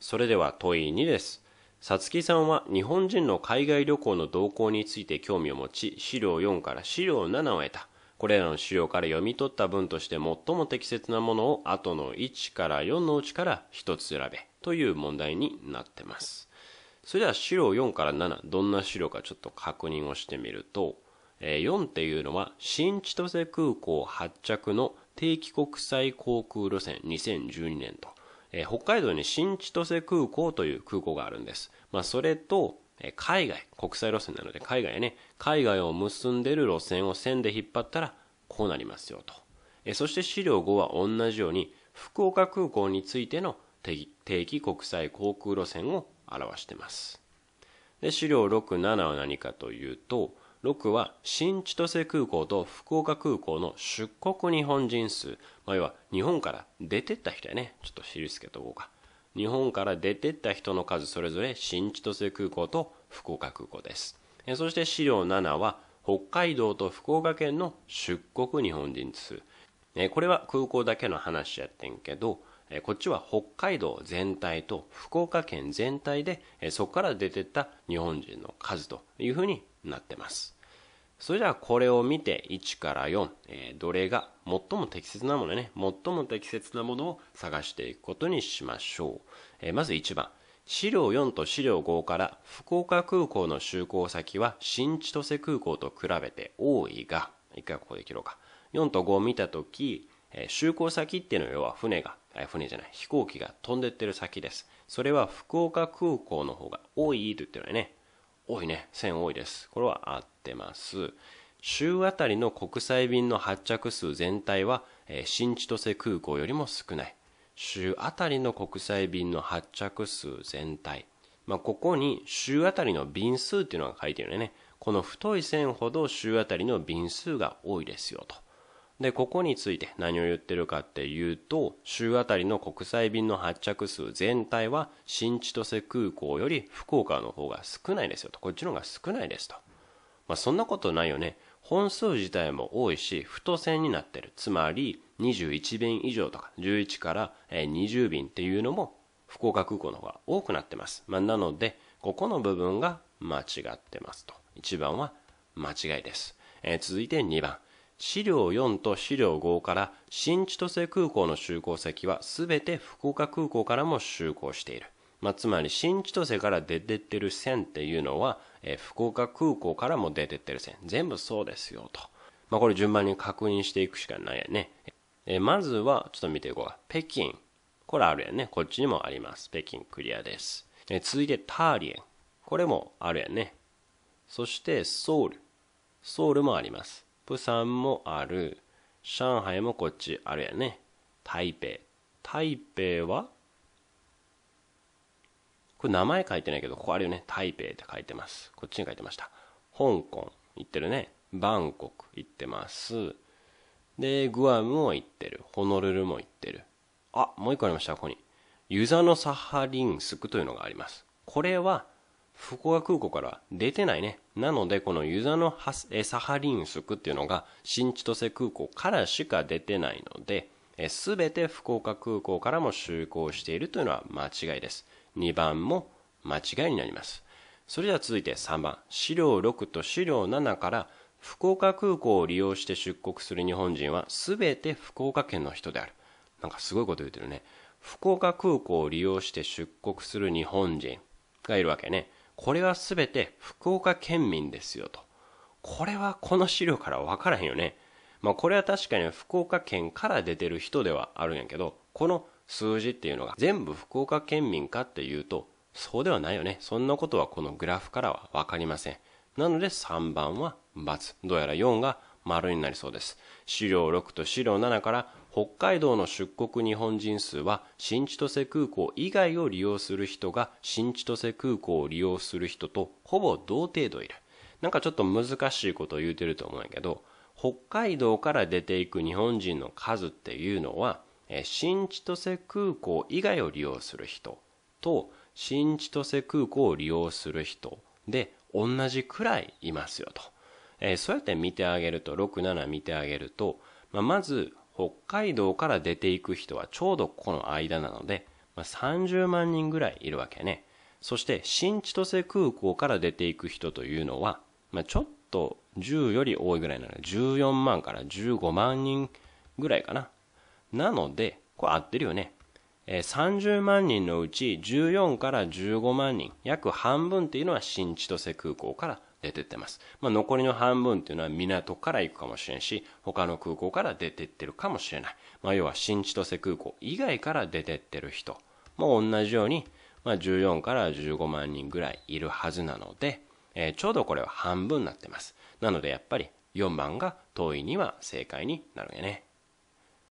それでは問い2です。さつきさんは日本人の海外旅行の動向について興味を持ち、資料4から資料7を得た。これらの資料から読み取った文として最も適切なものを後の1から4のうちから1つ選べという問題になってます。それでは資料4から7、どんな資料かちょっと確認をしてみると、4っていうのは新千歳空港発着の定期国際航空路線2012年と。えー、北海道に新千歳空港という空港があるんです。まあ、それと、えー、海外、国際路線なので海外ね、海外を結んでいる路線を線で引っ張ったらこうなりますよと。えー、そして資料5は同じように、福岡空港についての定期国際航空路線を表しています。で資料6、7は何かというと、6は新千歳空港と福岡空港の出国日本人数、まあ、要は日本から出てった人やねちょっとり、つけとこうか日本から出てった人の数それぞれ新千歳空港と福岡空港ですそして資料7は北海道と福岡県の出国日本人数これは空港だけの話やってんけどこっちは北海道全体と福岡県全体でそこから出てった日本人の数というふうになってます。それではこれを見て1から4、えー、どれが最も適切なものね、最も適切なものを探していくことにしましょう。えー、まず1番。資料4と資料5から福岡空港の就航先は新千歳空港と比べて多いが、一回ここで切ろうか。4と5を見たとき、えー、就航先っていうのは要は船が、えー、船じゃない、飛行機が飛んでってる先です。それは福岡空港の方が多いと言ってるよね。多いね。線多いです。これは合ってます。週あたりの国際便の発着数全体は、えー、新千歳空港よりも少ない。週あたりの国際便の発着数全体。まあ、ここに週あたりの便数っていうのが書いてるよね。この太い線ほど週あたりの便数が多いですよと。で、ここについて何を言ってるかっていうと、週あたりの国際便の発着数全体は新千歳空港より福岡の方が少ないですよと。こっちの方が少ないですと。まあ、そんなことないよね。本数自体も多いし、太線になってる。つまり、21便以上とか、11から20便っていうのも、福岡空港の方が多くなってます。まあ、なので、ここの部分が間違ってますと。1番は間違いです。えー、続いて2番。資料4と資料5から新千歳空港の就航先は全て福岡空港からも就航している。まあ、つまり新千歳から出てってる線っていうのは、えー、福岡空港からも出てってる線。全部そうですよと。まあ、これ順番に確認していくしかないやね。えー、まずは、ちょっと見ていこう北京。これあるやね。こっちにもあります。北京クリアです。えー、続いてターリエン。これもあるやね。そしてソウル。ソウルもあります。プサンもある。上海もこっちあるやね。台北。台北はこれ名前書いてないけど、ここあるよね。台北って書いてます。こっちに書いてました。香港行ってるね。バンコク行ってます。で、グアムも行ってる。ホノルルも行ってる。あ、もう一個ありました、ここに。ユザノサハリンスクというのがあります。これは、福岡空港から出てないね。なので、このユザのハスサハリンスクっていうのが、新千歳空港からしか出てないので、すべて福岡空港からも就航しているというのは間違いです。2番も間違いになります。それでは続いて3番、資料6と資料7から、福岡空港を利用して出国する日本人はすべて福岡県の人である。なんかすごいこと言ってるね。福岡空港を利用して出国する日本人がいるわけね。これは全て福岡県民ですよと。これはこの資料から分からへんよね。まあこれは確かに福岡県から出てる人ではあるんやけど、この数字っていうのが全部福岡県民かっていうと、そうではないよね。そんなことはこのグラフからは分かりません。なので3番は×。どうやら4が丸になりそうです。資料6と資料7から北海道の出国日本人数は新千歳空港以外を利用する人が新千歳空港を利用する人とほぼ同程度いるなんかちょっと難しいことを言うてると思うんやけど北海道から出ていく日本人の数っていうのは新千歳空港以外を利用する人と新千歳空港を利用する人で同じくらいいますよと、えそうやって見てあげると67見てあげると、ままず北海道から出ていく人はちょうどこの間なので、まあ、30万人ぐらいいるわけね。そして新千歳空港から出ていく人というのは、まあ、ちょっと10より多いぐらいなので、14万から15万人ぐらいかな。なので、これ合ってるよね。30万人のうち14から15万人、約半分っていうのは新千歳空港から出てってます。まあ、残りの半分っていうのは港から行くかもしれんし、他の空港から出てってるかもしれない。まあ、要は新千歳空港以外から出てってる人も同じように、まあ、14から15万人ぐらいいるはずなので、えー、ちょうどこれは半分になってます。なのでやっぱり4番が遠いには正解になるよね。